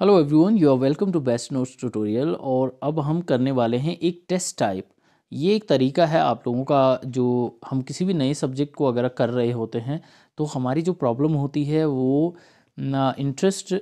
Hello everyone you are welcome to best notes tutorial और अब हम करने वाले हैं एक टेस्ट टाइप ये एक तरीका है आप लोगों का जो हम किसी भी नए सब्जेक्ट को अगर कर रहे होते हैं तो हमारी जो प्रॉब्लम होती है वो इंटरेस्ट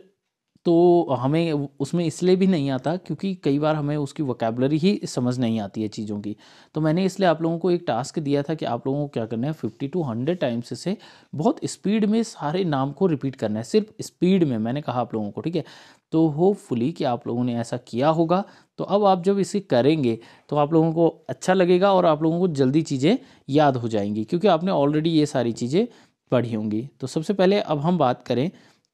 तो हमें उसमें इसलिए भी नहीं आता क्योंकि कई बार हमें उसकी वोकेबलरी ही समझ नहीं आती है चीज़ों की तो मैंने इसलिए आप लोगों को एक टास्क दिया था कि आप लोगों को क्या करना है फिफ्टी टू हंड्रेड टाइम्स से बहुत स्पीड में सारे नाम को रिपीट करना है सिर्फ स्पीड में मैंने कहा आप लोगों को ठीक है तो होपफुली कि आप लोगों ने ऐसा किया होगा तो अब आप जब इसे करेंगे तो आप लोगों को अच्छा लगेगा और आप लोगों को जल्दी चीज़ें याद हो जाएंगी क्योंकि आपने ऑलरेडी ये सारी चीज़ें पढ़ी होंगी तो सबसे पहले अब हम बात करें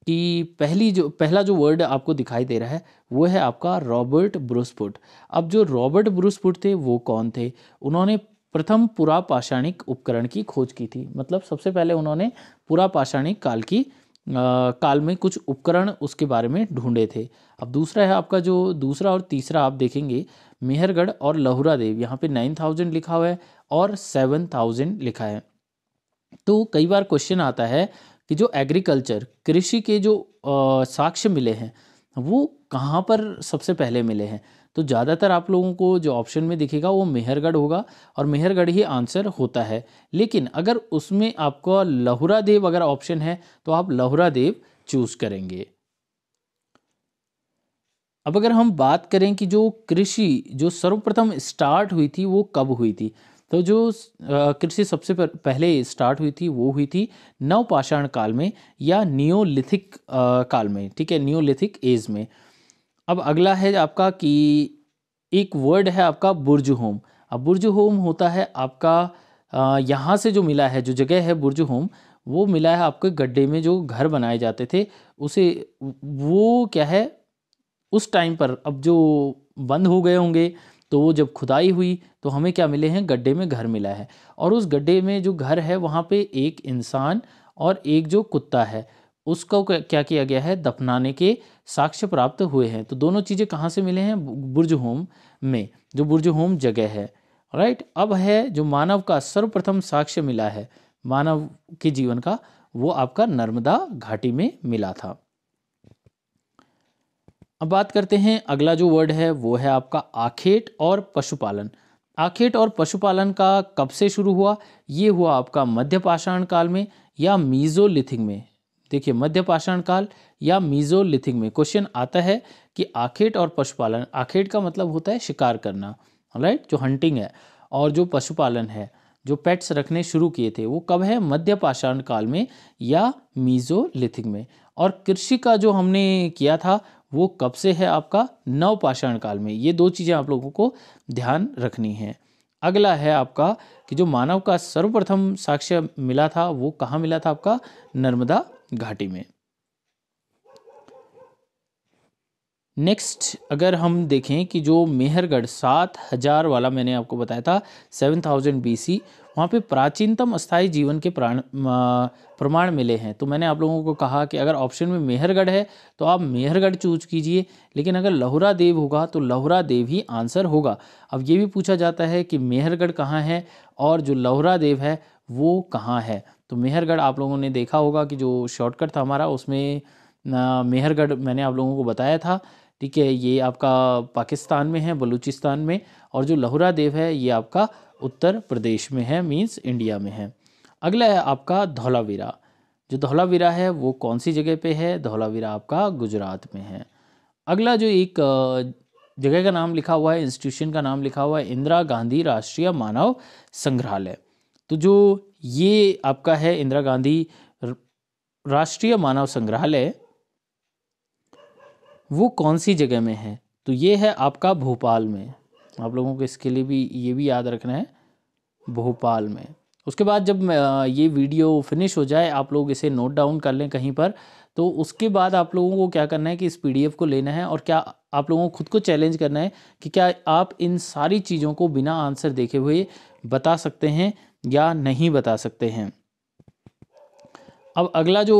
कि पहली जो पहला जो वर्ड आपको दिखाई दे रहा है वो है आपका रॉबर्ट ब्रूसपुट अब जो रॉबर्ट ब्रूसपुट थे वो कौन थे उन्होंने प्रथम पुरापाषाणिक उपकरण की खोज की थी मतलब सबसे पहले उन्होंने पुरापाषाणिक काल की काल में कुछ उपकरण उसके बारे में ढूंढे थे अब दूसरा है आपका जो दूसरा और तीसरा आप देखेंगे मेहरगढ़ और लहुरा देव यहाँ पे नाइन थाउजेंड लिखा हुआ है और सेवन थाउजेंड लिखा है तो कई बार क्वेश्चन आता है कि जो एग्रीकल्चर कृषि के जो साक्ष्य मिले हैं वो कहाँ पर सबसे पहले मिले हैं तो ज़्यादातर आप लोगों को जो ऑप्शन में दिखेगा वो मेहरगढ़ होगा और मेहरगढ़ ही आंसर होता है लेकिन अगर उसमें आपका लहुरा देव अगर ऑप्शन है तो आप लहुरा देव चूज़ करेंगे अब अगर हम बात करें कि जो कृषि जो सर्वप्रथम स्टार्ट हुई थी वो कब हुई थी तो जो कृषि सबसे पहले स्टार्ट हुई थी वो हुई थी नवपाषाण काल में या नियोलिथिक काल में ठीक है नियोलिथिक एज में अब अगला है आपका कि एक वर्ड है आपका बुर्ज होम अब बुर्ज होम होता है आपका यहाँ से जो मिला है जो जगह है बुर्ज होम वो मिला है आपके गड्ढे में जो घर बनाए जाते थे उसे वो क्या है उस टाइम पर अब जो बंद हो गए होंगे तो वो जब खुदाई हुई तो हमें क्या मिले हैं गड्ढे में घर मिला है और उस गड्ढे में जो घर है वहाँ पे एक इंसान और एक जो कुत्ता है उसको क्या किया गया है दफनाने के साक्ष्य प्राप्त हुए हैं तो दोनों चीज़ें कहाँ से मिले हैं बुर्ज होम में जो बुर्ज होम जगह है राइट अब है जो मानव का सर्वप्रथम साक्ष्य मिला है मानव के जीवन का वो आपका नर्मदा घाटी में मिला था अब बात करते हैं अगला जो वर्ड है वो है आपका आखेट और पशुपालन आखेट और पशुपालन का कब से शुरू हुआ ये हुआ आपका मध्य पाषाण काल में या मीजोलिथिक में देखिए मध्य पाषाण काल या मीजोलिथिक में क्वेश्चन आता है कि आखेट और पशुपालन आखेट का मतलब होता है शिकार करना राइट जो हंटिंग है और जो पशुपालन है जो पेट्स रखने शुरू किए थे वो कब है मध्य पाषाण काल में या मीजोलिथिक में और कृषि का जो हमने किया था वो कब से है आपका नव पाषाण काल में ये दो चीज़ें आप लोगों को ध्यान रखनी है अगला है आपका कि जो मानव का सर्वप्रथम साक्ष्य मिला था वो कहाँ मिला था आपका नर्मदा घाटी में नेक्स्ट अगर हम देखें कि जो मेहरगढ़ सात हजार वाला मैंने आपको बताया था सेवन थाउजेंड बी सी वहाँ पर प्राचीनतम अस्थायी जीवन के प्राण प्रमाण मिले हैं तो मैंने आप लोगों को कहा कि अगर ऑप्शन में मेहरगढ़ है तो आप मेहरगढ़ चूज कीजिए लेकिन अगर लहुरा देव होगा तो लहुरा देव ही आंसर होगा अब ये भी पूछा जाता है कि मेहरगढ़ कहाँ है और जो लहुरा देव है वो कहाँ है तो मेहरगढ़ आप लोगों ने देखा होगा कि जो शॉर्टकट था हमारा उसमें मेहरगढ़ मैंने आप लोगों को बताया था ठीक है ये आपका पाकिस्तान में है बलूचिस्तान में और जो लहुरा देव है ये आपका उत्तर प्रदेश में है मीन्स इंडिया में है अगला है आपका धौलावीरा जो धौलावीरा है वो कौन सी जगह पे है धौलावीरा आपका गुजरात में है अगला जो एक जगह का नाम लिखा हुआ है इंस्टीट्यूशन का नाम लिखा हुआ है इंदिरा गांधी राष्ट्रीय मानव संग्रहालय तो जो ये आपका है इंदिरा गांधी राष्ट्रीय मानव संग्रहालय वो कौन सी जगह में है तो ये है आपका भोपाल में आप लोगों को इसके लिए भी ये भी याद रखना है भोपाल में उसके बाद जब ये वीडियो फिनिश हो जाए आप लोग इसे नोट डाउन कर लें कहीं पर तो उसके बाद आप लोगों को क्या करना है कि इस पीडीएफ को लेना है और क्या आप लोगों को खुद को चैलेंज करना है कि क्या आप इन सारी चीज़ों को बिना आंसर देखे हुए बता सकते हैं या नहीं बता सकते हैं अब अगला जो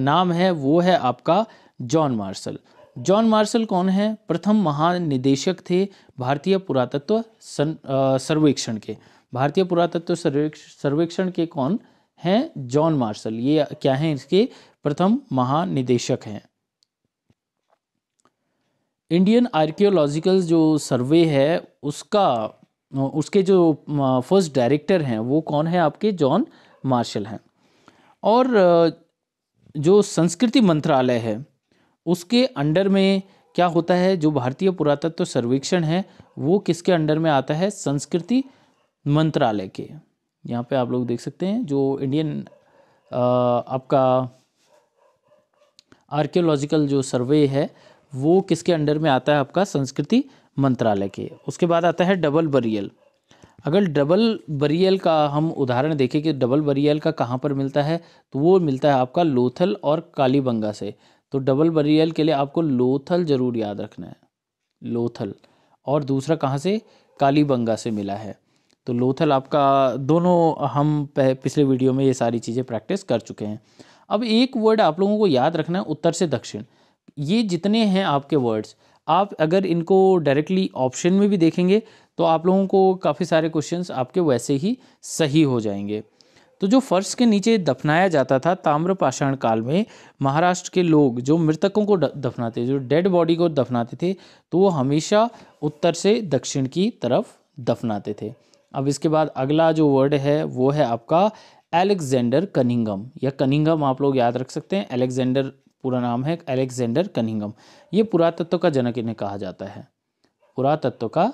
नाम है वो है आपका जॉन मार्शल जॉन मार्शल कौन है प्रथम महानिदेशक थे भारतीय पुरातत्व सर्वेक्षण के भारतीय पुरातत्व सर्वेक्षण के कौन हैं जॉन मार्शल ये क्या हैं इसके प्रथम महानिदेशक हैं इंडियन आर्कियोलॉजिकल जो सर्वे है उसका उसके जो फर्स्ट डायरेक्टर हैं वो कौन है आपके जॉन मार्शल हैं और जो संस्कृति मंत्रालय है उसके अंडर में क्या होता है जो भारतीय पुरातत्व तो सर्वेक्षण है वो किसके अंडर में आता है संस्कृति मंत्रालय के यहाँ पे आप लोग देख सकते हैं जो इंडियन आपका आर्कियोलॉजिकल जो सर्वे है वो किसके अंडर में आता है आपका संस्कृति मंत्रालय के उसके बाद आता है डबल बरियल अगर डबल बरियल का हम उदाहरण देखें कि डबल बरियल का कहाँ पर मिलता है तो वो मिलता है आपका लोथल और कालीबंगा से तो डबल बरियल के लिए आपको लोथल ज़रूर याद रखना है लोथल और दूसरा कहाँ से कालीबंगा से मिला है तो लोथल आपका दोनों हम पिछले वीडियो में ये सारी चीज़ें प्रैक्टिस कर चुके हैं अब एक वर्ड आप लोगों को याद रखना है उत्तर से दक्षिण ये जितने हैं आपके वर्ड्स आप अगर इनको डायरेक्टली ऑप्शन में भी देखेंगे तो आप लोगों को काफ़ी सारे क्वेश्चंस आपके वैसे ही सही हो जाएंगे तो जो फर्श के नीचे दफनाया जाता था ताम्रपाषाण काल में महाराष्ट्र के लोग जो मृतकों को दफनाते जो डेड बॉडी को दफनाते थे तो वो हमेशा उत्तर से दक्षिण की तरफ दफनाते थे अब इसके बाद अगला जो वर्ड है वो है आपका एलेक्जेंडर कनिंगम या कनिंगम आप लोग याद रख सकते हैं एलेक्जेंडर पूरा नाम है अलेक्जेंडर कनिंगम ये पुरातत्व का जनक इन्हें कहा जाता है पुरातत्व का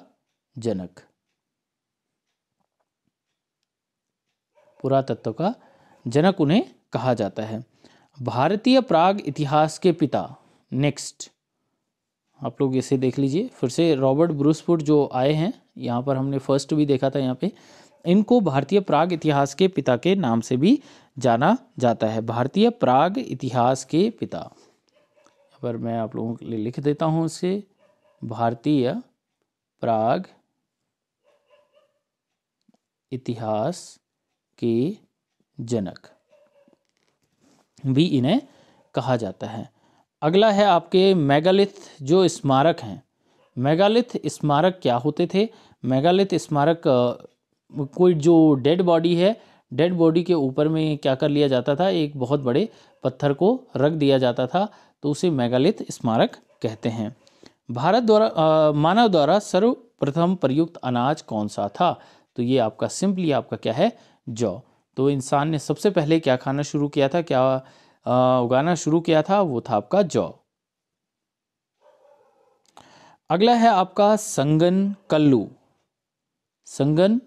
जनक पुरातत्व का जनक उन्हें कहा जाता है भारतीय प्राग इतिहास के पिता नेक्स्ट आप लोग इसे देख लीजिए फिर से रॉबर्ट ब्रूसफुट जो आए हैं यहाँ पर हमने फर्स्ट भी देखा था यहाँ पे इनको भारतीय प्राग इतिहास के पिता के नाम से भी जाना जाता है भारतीय प्राग इतिहास के पिता पर मैं आप लोगों के लिए लिख देता हूं इसे भारतीय प्राग इतिहास के जनक भी इन्हें कहा जाता है अगला है आपके मेगालिथ जो स्मारक हैं मेगालिथ स्मारक क्या होते थे मेगालिथ स्मारक कोई जो डेड बॉडी है डेड बॉडी के ऊपर में क्या कर लिया जाता था एक बहुत बड़े पत्थर को रख दिया जाता था तो उसे मेगालिथ स्मारक कहते हैं भारत द्वारा मानव द्वारा सर्वप्रथम प्रयुक्त अनाज कौन सा था तो ये आपका सिंपली आपका क्या है जौ तो इंसान ने सबसे पहले क्या खाना शुरू किया था क्या आ, उगाना शुरू किया था वो था आपका जौ अगला है आपका संगन कल्लू संगन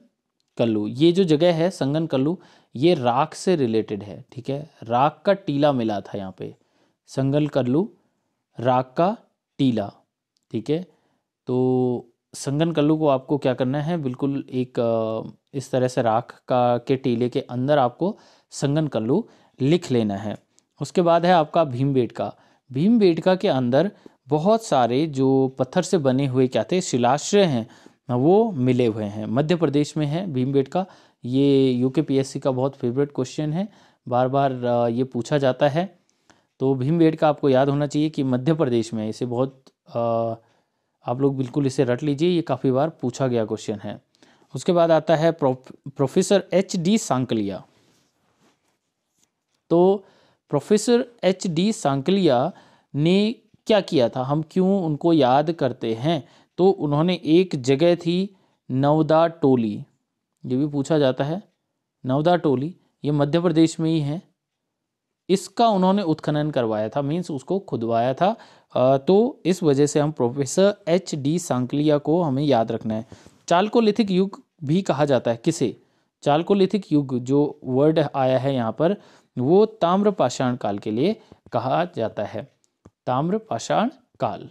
कल्लू ये जो जगह है संगन कल्लू ये राख से रिलेटेड है ठीक है राख का टीला मिला था यहाँ पे संगन कल्लू राख का टीला ठीक है तो संगन कल्लू को आपको क्या करना है बिल्कुल एक इस तरह से राख का के टीले के अंदर आपको संगन कल्लू लिख लेना है उसके बाद है आपका भीम बेटका भीम बेटका के अंदर बहुत सारे जो पत्थर से बने हुए क्या थे शिलाश्रय हैं हाँ, वो मिले हुए हैं मध्य प्रदेश में है भीमबेट का ये यूके पीएससी का बहुत फेवरेट क्वेश्चन है बार बार ये पूछा जाता है तो भीमबेट का आपको याद होना चाहिए कि मध्य प्रदेश में इसे बहुत आप लोग बिल्कुल इसे रट लीजिए ये काफ़ी बार पूछा गया क्वेश्चन है उसके बाद आता है प्रोफेसर एच डी सांकलिया तो प्रोफेसर एच डी सांकलिया ने क्या किया था हम क्यों उनको याद करते हैं तो उन्होंने एक जगह थी नवदा टोली ये भी पूछा जाता है नवदा टोली ये मध्य प्रदेश में ही है इसका उन्होंने उत्खनन करवाया था मीन्स उसको खुदवाया था तो इस वजह से हम प्रोफेसर एच डी सांकलिया को हमें याद रखना है चालकोलिथिक युग भी कहा जाता है किसे चालकोलिथिक युग जो वर्ड आया है यहाँ पर वो ताम्र पाषाण काल के लिए कहा जाता है ताम्र पाषाण काल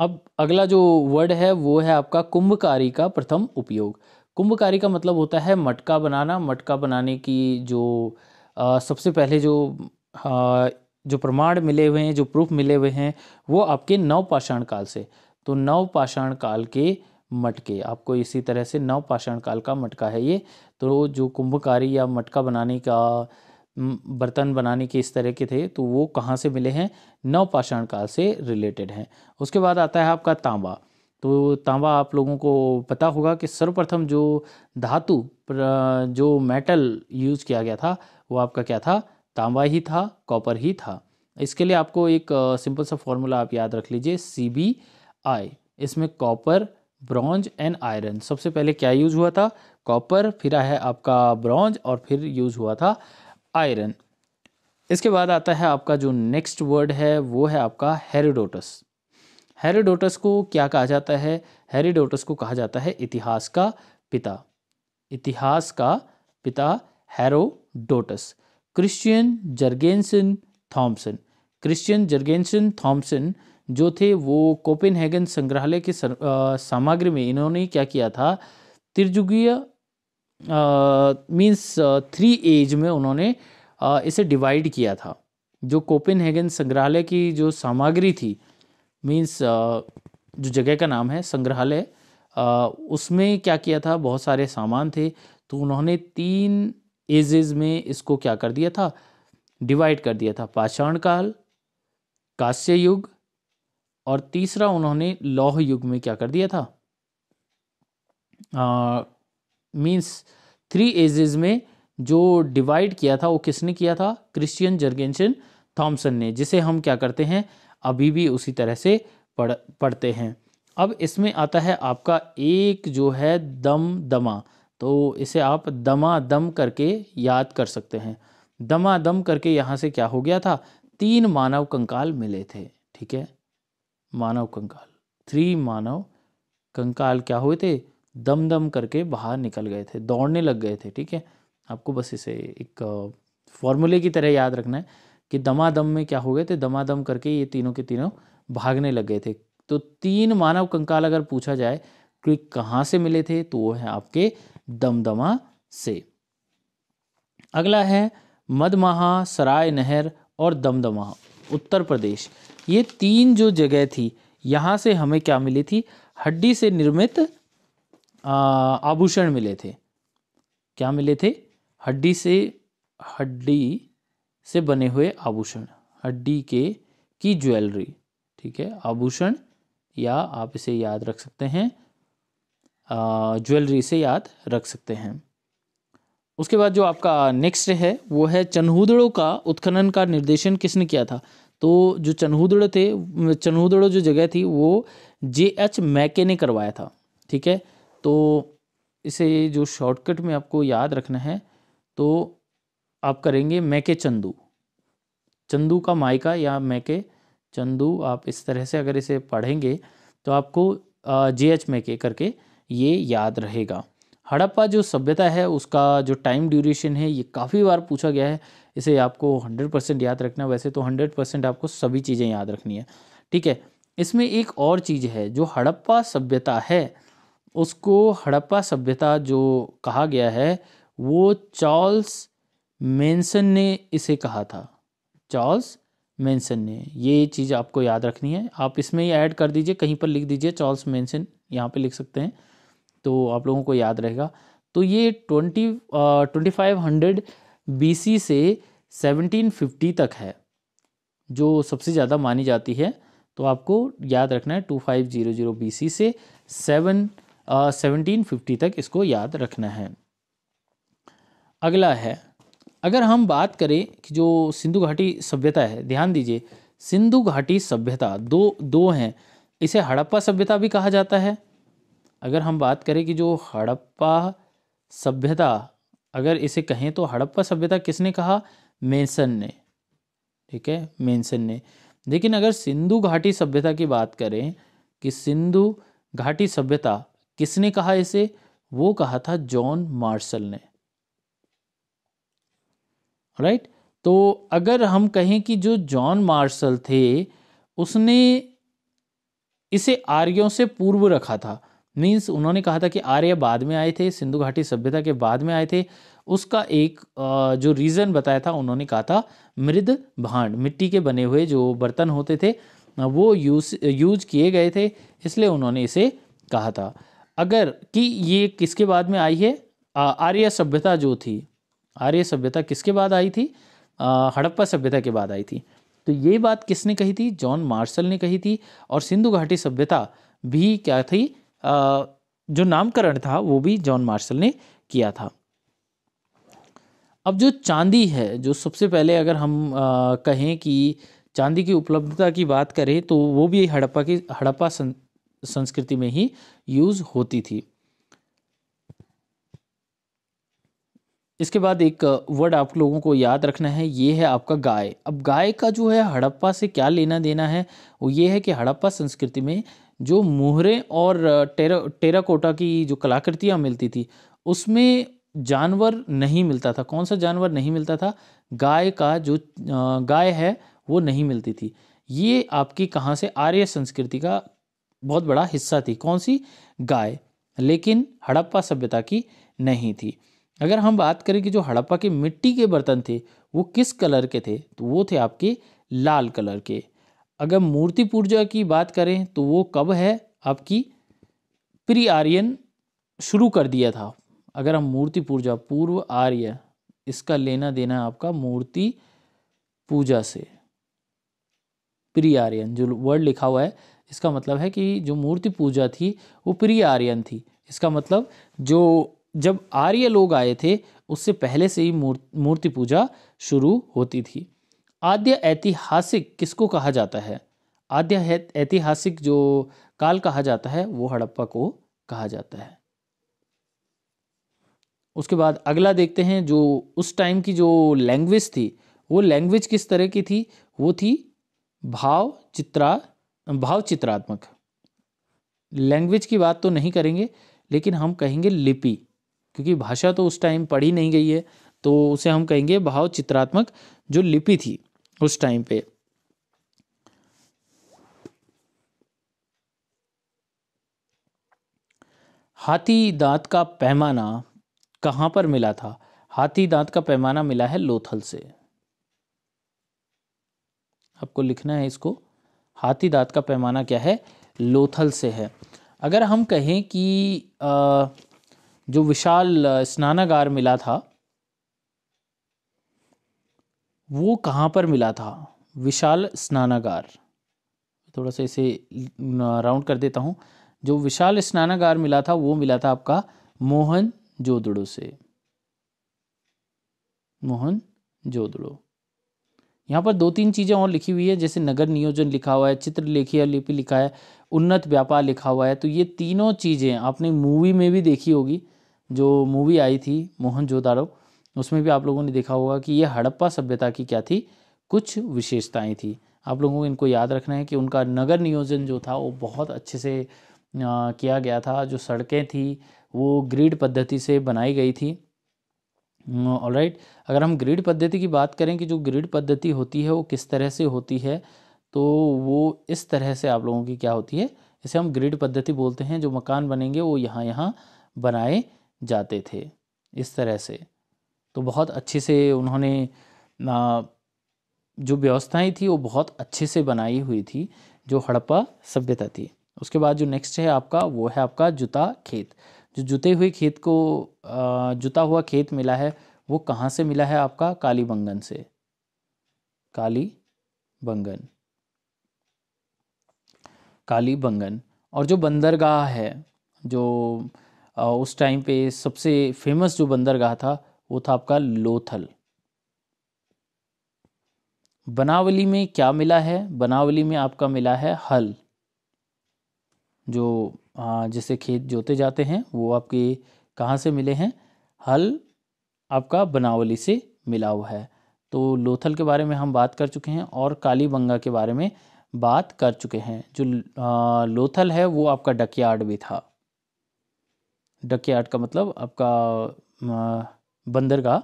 अब अगला जो वर्ड है वो है आपका कुंभकारी का प्रथम उपयोग कुंभकारी का मतलब होता है मटका बनाना मटका बनाने की जो आ, सबसे पहले जो आ, जो प्रमाण मिले हुए हैं जो प्रूफ मिले हुए हैं वो आपके नवपाषाण काल से तो नवपाषाण काल के मटके आपको इसी तरह से नवपाषाण काल का मटका है ये तो जो कुंभकारी या मटका बनाने का बर्तन बनाने के इस तरह के थे तो वो कहाँ से मिले हैं नवपाषाण काल से रिलेटेड हैं उसके बाद आता है आपका तांबा तो तांबा आप लोगों को पता होगा कि सर्वप्रथम जो धातु जो मेटल यूज किया गया था वो आपका क्या था तांबा ही था कॉपर ही था इसके लिए आपको एक सिंपल सा फॉर्मूला आप याद रख लीजिए सी बी आई इसमें कॉपर ब्रॉन्ज एंड आयरन सबसे पहले क्या यूज हुआ था कॉपर फिर आया आपका ब्रॉन्ज और फिर यूज हुआ था आयरन इसके बाद आता है आपका जो नेक्स्ट वर्ड है वो है आपका हेरिडोटस हेरिडोटस को क्या कहा जाता है हेरिडोटस को कहा जाता है इतिहास का पिता इतिहास का पिता Herodotus Christian Jurgensen Thomsen Christian Jurgensen Thomsen जो थे वो कोपेनहेगन संग्रहालय के सामग्री में इन्होंने क्या किया था त्रिजुगीय मीन्स थ्री एज में उन्होंने इसे डिवाइड किया था जो कोपेनहेगन संग्रहालय की जो सामग्री थी मीन्स जो जगह का नाम है संग्रहालय उसमें क्या किया था बहुत सारे सामान थे तो उन्होंने तीन एजेज में इसको क्या कर दिया था डिवाइड कर दिया था पाषाण काल कांस्य युग और तीसरा उन्होंने लौह युग में क्या कर दिया था मीन्स थ्री एजेस में जो डिवाइड किया था वो किसने किया था क्रिश्चियन जर्गेंशन थॉमसन ने जिसे हम क्या करते हैं अभी भी उसी तरह से पढ़ पढ़ते हैं अब इसमें आता है आपका एक जो है दम दमा तो इसे आप दमा दम करके याद कर सकते हैं दमा दम करके यहाँ से क्या हो गया था तीन मानव कंकाल मिले थे ठीक है मानव कंकाल थ्री मानव कंकाल क्या हुए थे दम दम करके बाहर निकल गए थे दौड़ने लग गए थे ठीक है आपको बस इसे एक फॉर्मूले की तरह याद रखना है कि दमादम में क्या हो गए थे दमादम करके ये तीनों के तीनों भागने लग गए थे तो तीन मानव कंकाल अगर पूछा जाए कि कहाँ से मिले थे तो वो है आपके दमदमा से अगला है मदमाहा सराय नहर और दमदमा उत्तर प्रदेश ये तीन जो जगह थी यहाँ से हमें क्या मिली थी हड्डी से निर्मित आभूषण मिले थे क्या मिले थे हड्डी से हड्डी से बने हुए आभूषण हड्डी के की ज्वेलरी ठीक है आभूषण या आप इसे याद रख सकते हैं ज्वेलरी से याद रख सकते हैं उसके बाद जो आपका नेक्स्ट है वो है चन्हूदड़ों का उत्खनन का निर्देशन किसने किया था तो जो चन्हूदड़ थे चन्हूदड़ो जो जगह थी वो जे एच मैके ने करवाया था ठीक है तो इसे जो शॉर्टकट में आपको याद रखना है तो आप करेंगे मैके चंदू चंदू का मायका या मैके चंदू आप इस तरह से अगर इसे पढ़ेंगे तो आपको जे एच मैके करके ये याद रहेगा हड़प्पा जो सभ्यता है उसका जो टाइम ड्यूरेशन है ये काफ़ी बार पूछा गया है इसे आपको हंड्रेड परसेंट याद रखना वैसे तो हंड्रेड परसेंट आपको सभी चीज़ें याद रखनी है ठीक है इसमें एक और चीज़ है जो हड़प्पा सभ्यता है उसको हड़प्पा सभ्यता जो कहा गया है वो चार्ल्स मेंसन ने इसे कहा था चार्ल्स मेंसन ने ये चीज़ आपको याद रखनी है आप इसमें ही ऐड कर दीजिए कहीं पर लिख दीजिए चार्ल्स मेंसन यहाँ पे लिख सकते हैं तो आप लोगों को याद रहेगा तो ये twenty twenty five hundred B से सेवनटीन फिफ्टी तक है जो सबसे ज़्यादा मानी जाती है तो आपको याद रखना है two five zero zero B से सेवन सेवनटीन फिफ्टी तक इसको याद रखना है अगला है अगर हम बात करें कि जो सिंधु घाटी सभ्यता है ध्यान दीजिए सिंधु घाटी सभ्यता दो दो हैं इसे हड़प्पा सभ्यता भी कहा जाता है अगर हम बात करें कि जो हड़प्पा सभ्यता अगर इसे कहें तो हड़प्पा सभ्यता किसने कहा मेंसन ने ठीक है मेंसन ने लेकिन अगर सिंधु घाटी सभ्यता की बात करें कि सिंधु घाटी सभ्यता किसने कहा इसे वो कहा था जॉन मार्शल ने राइट right? तो अगर हम कहें कि जो जॉन मार्शल थे उसने इसे आर्यों से पूर्व रखा था मीन्स उन्होंने कहा था कि आर्य बाद में आए थे सिंधु घाटी सभ्यता के बाद में आए थे उसका एक जो रीज़न बताया था उन्होंने कहा था मृद भांड मिट्टी के बने हुए जो बर्तन होते थे वो यूज यूज किए गए थे इसलिए उन्होंने इसे कहा था अगर कि ये किसके बाद में आई है आर्य सभ्यता जो थी आर्य सभ्यता किसके बाद आई थी हड़प्पा सभ्यता के बाद आई थी तो ये बात किसने कही थी जॉन मार्शल ने कही थी और सिंधु घाटी सभ्यता भी क्या थी आ, जो नामकरण था वो भी जॉन मार्शल ने किया था अब जो चांदी है जो सबसे पहले अगर हम आ, कहें कि चांदी की उपलब्धता की बात करें तो वो भी हड़प्पा की हड़प्पा संस्कृति में ही यूज होती थी इसके बाद एक वर्ड आप लोगों को याद रखना है ये है आपका गाय अब गाय का जो है हड़प्पा से क्या लेना देना है वो ये है कि हड़प्पा संस्कृति में जो मोहरे और टेरा टेराकोटा की जो कलाकृतियाँ मिलती थी उसमें जानवर नहीं मिलता था कौन सा जानवर नहीं मिलता था गाय का जो गाय है वो नहीं मिलती थी ये आपकी कहाँ से आर्य संस्कृति का बहुत बड़ा हिस्सा थी कौन सी गाय लेकिन हड़प्पा सभ्यता की नहीं थी अगर हम बात करें कि जो हड़प्पा के मिट्टी के बर्तन थे वो किस कलर के थे तो वो थे आपके लाल कलर के अगर मूर्ति पूजा की बात करें तो वो कब है आपकी प्री आर्यन शुरू कर दिया था अगर हम मूर्ति पूजा पूर्व आर्य इसका लेना देना आपका मूर्ति पूजा से प्री आर्यन जो वर्ड लिखा हुआ है इसका मतलब है कि जो मूर्ति पूजा थी वो प्रिय आर्यन थी इसका मतलब जो जब आर्य लोग आए थे उससे पहले से ही मूर्ति पूजा शुरू होती थी आद्य ऐतिहासिक किसको कहा जाता है आद्य ऐतिहासिक जो काल कहा जाता है वो हड़प्पा को कहा जाता है उसके बाद अगला देखते हैं जो उस टाइम की जो लैंग्वेज थी वो लैंग्वेज किस तरह की थी वो थी भाव चित्रा भाव चित्रात्मक लैंग्वेज की बात तो नहीं करेंगे लेकिन हम कहेंगे लिपि क्योंकि भाषा तो उस टाइम पढ़ी नहीं गई है तो उसे हम कहेंगे भाव चित्रात्मक जो लिपि थी उस टाइम पे हाथी दांत का पैमाना कहां पर मिला था हाथी दांत का पैमाना मिला है लोथल से आपको लिखना है इसको हाथी दांत का पैमाना क्या है लोथल से है अगर हम कहें कि जो विशाल स्नानागार मिला था वो कहाँ पर मिला था विशाल स्नानागार थोड़ा सा इसे राउंड कर देता हूँ जो विशाल स्नानागार मिला था वो मिला था आपका मोहन जोदड़ो से मोहन जोदड़ो यहाँ पर दो तीन चीज़ें और लिखी हुई है जैसे नगर नियोजन लिखा हुआ है चित्रलेखीय लिपि लिखा है उन्नत व्यापार लिखा हुआ है तो ये तीनों चीज़ें आपने मूवी में भी देखी होगी जो मूवी आई थी मोहन जोदारो उसमें भी आप लोगों ने देखा होगा कि ये हड़प्पा सभ्यता की क्या थी कुछ विशेषताएँ थी आप लोगों को इनको याद रखना है कि उनका नगर नियोजन जो था वो बहुत अच्छे से किया गया था जो सड़कें थी वो ग्रिड पद्धति से बनाई गई थी ऑल mm, राइट अगर हम ग्रिड पद्धति की बात करें कि जो ग्रिड पद्धति होती है वो किस तरह से होती है तो वो इस तरह से आप लोगों की क्या होती है इसे हम ग्रिड पद्धति बोलते हैं जो मकान बनेंगे वो यहाँ यहाँ बनाए जाते थे इस तरह से तो बहुत अच्छे से उन्होंने जो व्यवस्थाएं थी वो बहुत अच्छे से बनाई हुई थी जो हड़प्पा सभ्यता थी उसके बाद जो नेक्स्ट है आपका वो है आपका जुता खेत जो जुते हुए खेत को जुता हुआ खेत मिला है वो कहाँ से मिला है आपका काली बंगन से काली बंगन काली बंगन और जो बंदरगाह है जो उस टाइम पे सबसे फेमस जो बंदरगाह था वो था आपका लोथल बनावली में क्या मिला है बनावली में आपका मिला है हल जो जैसे खेत जोते जाते हैं वो आपके कहाँ से मिले हैं हल आपका बनावली से मिला हुआ है तो लोथल के बारे में हम बात कर चुके हैं और कालीबंगा के बारे में बात कर चुके हैं जो लोथल है वो आपका डकयार्ड भी था डकयार्ड का मतलब आपका बंदरगाह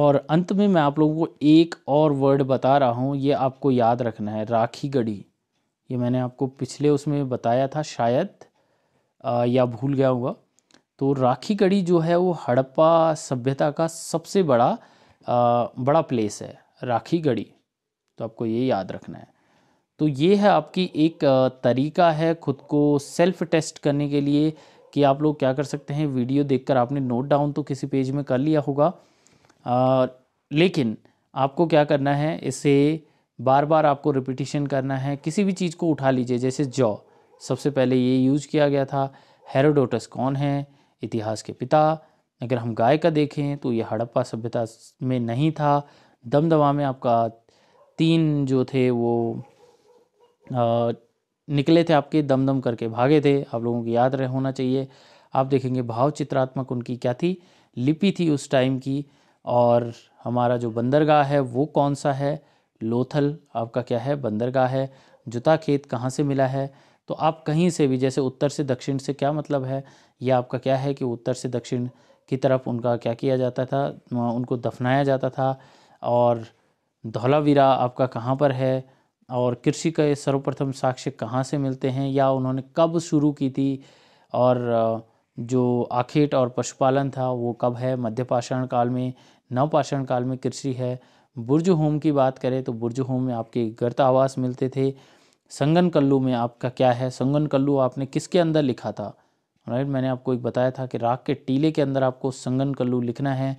और अंत में मैं आप लोगों को एक और वर्ड बता रहा हूँ ये आपको याद रखना है राखी गढ़ी ये मैंने आपको पिछले उसमें बताया था शायद या भूल गया होगा तो राखी कड़ी जो है वो हड़प्पा सभ्यता का सबसे बड़ा आ, बड़ा प्लेस है राखी गढ़ी तो आपको ये याद रखना है तो ये है आपकी एक तरीका है खुद को सेल्फ टेस्ट करने के लिए कि आप लोग क्या कर सकते हैं वीडियो देखकर आपने नोट डाउन तो किसी पेज में कर लिया होगा आ, लेकिन आपको क्या करना है इसे बार बार आपको रिपीटिशन करना है किसी भी चीज़ को उठा लीजिए जैसे जॉ सबसे पहले ये यूज किया गया था हेरोडोटस कौन है इतिहास के पिता अगर हम गाय का देखें तो ये हड़प्पा सभ्यता में नहीं था दमदमा में आपका तीन जो थे वो आ, निकले थे आपके दमदम करके भागे थे आप लोगों को याद रह होना चाहिए आप देखेंगे भाव चित्रात्मक उनकी क्या थी लिपि थी उस टाइम की और हमारा जो बंदरगाह है वो कौन सा है लोथल आपका क्या है बंदरगाह है जुता खेत कहाँ से मिला है तो आप कहीं से भी जैसे उत्तर से दक्षिण से क्या मतलब है या आपका क्या है कि उत्तर से दक्षिण की तरफ उनका क्या किया जाता था उनको दफनाया जाता था और धौलावीरा आपका कहाँ पर है और कृषि के सर्वप्रथम साक्ष्य कहाँ से मिलते हैं या उन्होंने कब शुरू की थी और जो आखेट और पशुपालन था वो कब है मध्य पाषाण काल में नवपाषाण काल में कृषि है बुर्ज होम की बात करें तो बुर्ज होम में आपके गर्त आवास मिलते थे संगन कल्लू में आपका क्या है संगन कल्लू आपने किसके अंदर लिखा था राइट मैंने आपको एक बताया था कि राग के टीले के अंदर आपको संगन कल्लू लिखना है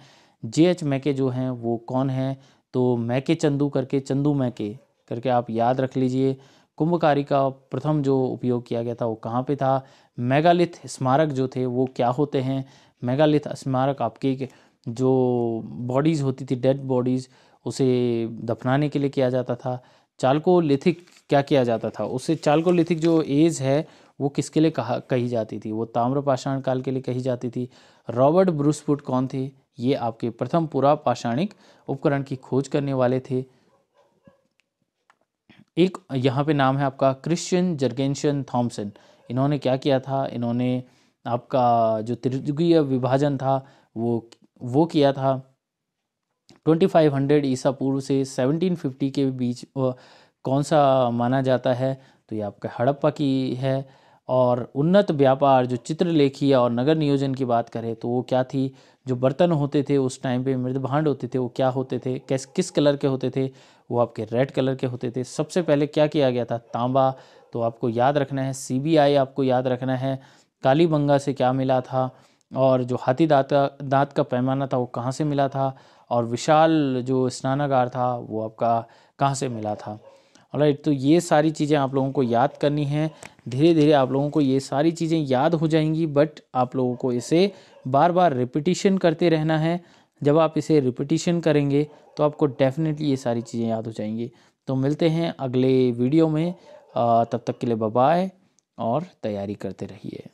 जे एच मैके जो हैं वो कौन है तो मैके चंदू करके चंदू मैके करके आप याद रख लीजिए कुंभकारी का प्रथम जो उपयोग किया गया था वो कहाँ पे था मेगालिथ स्मारक जो थे वो क्या होते हैं मेगालिथ स्मारक आपके जो बॉडीज़ होती थी डेड बॉडीज़ उसे दफनाने के लिए किया जाता था चालकोलिथिक क्या किया जाता था उससे चालकोलिथिक जो एज है वो किसके लिए कहा कही जाती थी वो ताम्रपाषाण काल के लिए कही जाती थी रॉबर्ट ब्रूसफुट कौन थे ये आपके प्रथम पूरा पाषाणिक उपकरण की खोज करने वाले थे एक यहाँ पे नाम है आपका क्रिश्चियन जर्गेंशन थॉम्सन इन्होंने क्या किया था इन्होंने आपका जो त्रिजुगीय विभाजन था वो वो किया था 2500 ईसा पूर्व से 1750 के बीच कौन सा माना जाता है तो ये आपका हड़प्पा की है और उन्नत व्यापार जो चित्रलेखी और नगर नियोजन की बात करें तो वो क्या थी जो बर्तन होते थे उस टाइम पे मृदभांड होते थे वो क्या होते थे कैस किस कलर के होते थे वो आपके रेड कलर के होते थे सबसे पहले क्या किया गया था तांबा तो आपको याद रखना है सी आपको याद रखना है कालीबंगा से क्या मिला था और जो हाथी दाँत दाँत का पैमाना था वो कहाँ से मिला था और विशाल जो स्नानागार था वो आपका कहाँ से मिला था राइट तो ये सारी चीज़ें आप लोगों को याद करनी है धीरे धीरे आप लोगों को ये सारी चीज़ें याद हो जाएंगी बट आप लोगों को इसे बार बार रिपीटिशन करते रहना है जब आप इसे रिपीटिशन करेंगे तो आपको डेफिनेटली ये सारी चीज़ें याद हो जाएंगी तो मिलते हैं अगले वीडियो में तब तक के लिए बाय और तैयारी करते रहिए